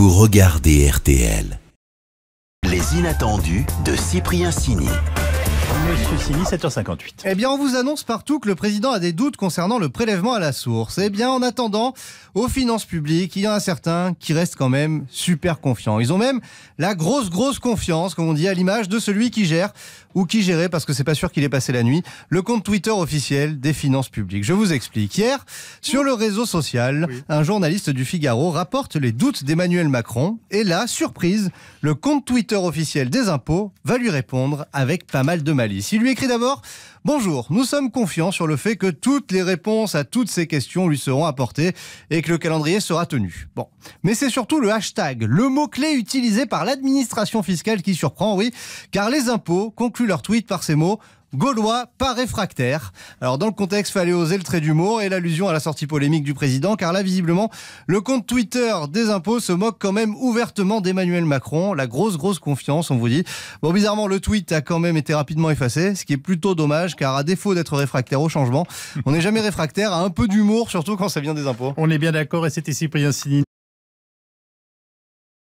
vous regardez RTL. Les inattendus de Cyprien Sini. Monsieur Simi, 7h58. Eh bien, on vous annonce partout que le président a des doutes concernant le prélèvement à la source. Eh bien, en attendant, aux finances publiques, il y en a certains qui restent quand même super confiants. Ils ont même la grosse, grosse confiance, comme on dit, à l'image de celui qui gère ou qui gérait, parce que c'est pas sûr qu'il ait passé la nuit, le compte Twitter officiel des finances publiques. Je vous explique. Hier, sur le réseau social, un journaliste du Figaro rapporte les doutes d'Emmanuel Macron. Et là, surprise, le compte Twitter officiel des impôts va lui répondre avec pas mal de il lui écrit d'abord Bonjour, nous sommes confiants sur le fait que toutes les réponses à toutes ces questions lui seront apportées et que le calendrier sera tenu. Bon. Mais c'est surtout le hashtag, le mot-clé utilisé par l'administration fiscale qui surprend, oui, car les impôts concluent leur tweet par ces mots Gaulois, pas réfractaire. Alors dans le contexte, fallait oser le trait d'humour et l'allusion à la sortie polémique du président, car là, visiblement, le compte Twitter des impôts se moque quand même ouvertement d'Emmanuel Macron. La grosse, grosse confiance, on vous dit. Bon, bizarrement, le tweet a quand même été rapidement effacé, ce qui est plutôt dommage, car à défaut d'être réfractaire au changement, on n'est jamais réfractaire à un peu d'humour, surtout quand ça vient des impôts. On est bien d'accord, et c'était Cyprien